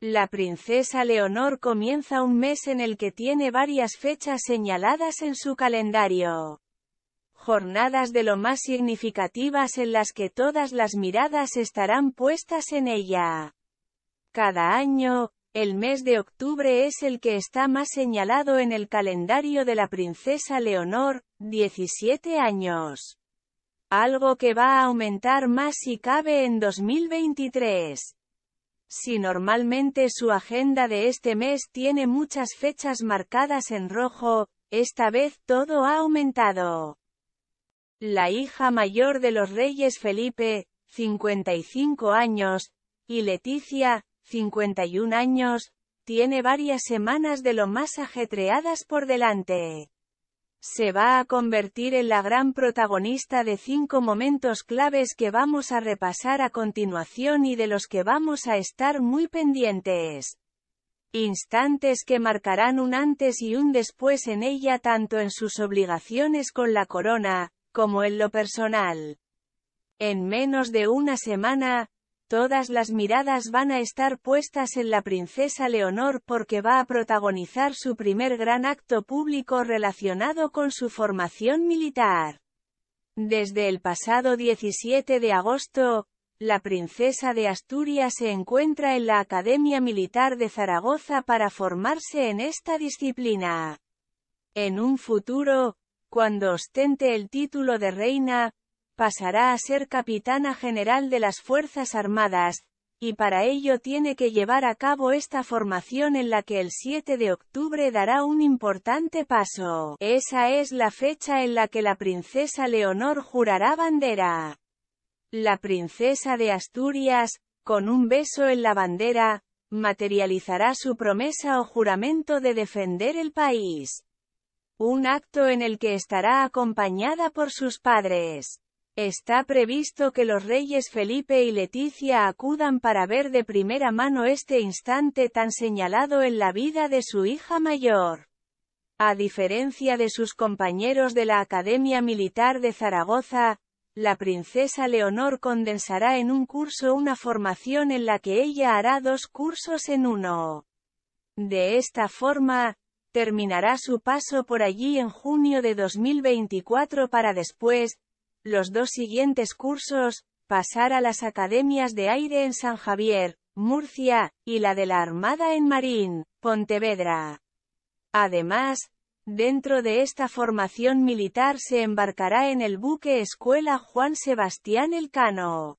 La princesa Leonor comienza un mes en el que tiene varias fechas señaladas en su calendario. Jornadas de lo más significativas en las que todas las miradas estarán puestas en ella. Cada año, el mes de octubre es el que está más señalado en el calendario de la princesa Leonor, 17 años. Algo que va a aumentar más si cabe en 2023. Si normalmente su agenda de este mes tiene muchas fechas marcadas en rojo, esta vez todo ha aumentado. La hija mayor de los reyes Felipe, 55 años, y Leticia, 51 años, tiene varias semanas de lo más ajetreadas por delante se va a convertir en la gran protagonista de cinco momentos claves que vamos a repasar a continuación y de los que vamos a estar muy pendientes. Instantes que marcarán un antes y un después en ella tanto en sus obligaciones con la corona, como en lo personal. En menos de una semana, Todas las miradas van a estar puestas en la princesa Leonor porque va a protagonizar su primer gran acto público relacionado con su formación militar. Desde el pasado 17 de agosto, la princesa de Asturias se encuentra en la Academia Militar de Zaragoza para formarse en esta disciplina. En un futuro, cuando ostente el título de reina, pasará a ser capitana general de las Fuerzas Armadas, y para ello tiene que llevar a cabo esta formación en la que el 7 de octubre dará un importante paso. Esa es la fecha en la que la princesa Leonor jurará bandera. La princesa de Asturias, con un beso en la bandera, materializará su promesa o juramento de defender el país. Un acto en el que estará acompañada por sus padres. Está previsto que los reyes Felipe y Leticia acudan para ver de primera mano este instante tan señalado en la vida de su hija mayor. A diferencia de sus compañeros de la Academia Militar de Zaragoza, la princesa Leonor condensará en un curso una formación en la que ella hará dos cursos en uno. De esta forma, terminará su paso por allí en junio de 2024 para después, los dos siguientes cursos, pasar a las academias de aire en San Javier, Murcia, y la de la Armada en Marín, Pontevedra. Además, dentro de esta formación militar se embarcará en el buque Escuela Juan Sebastián Elcano.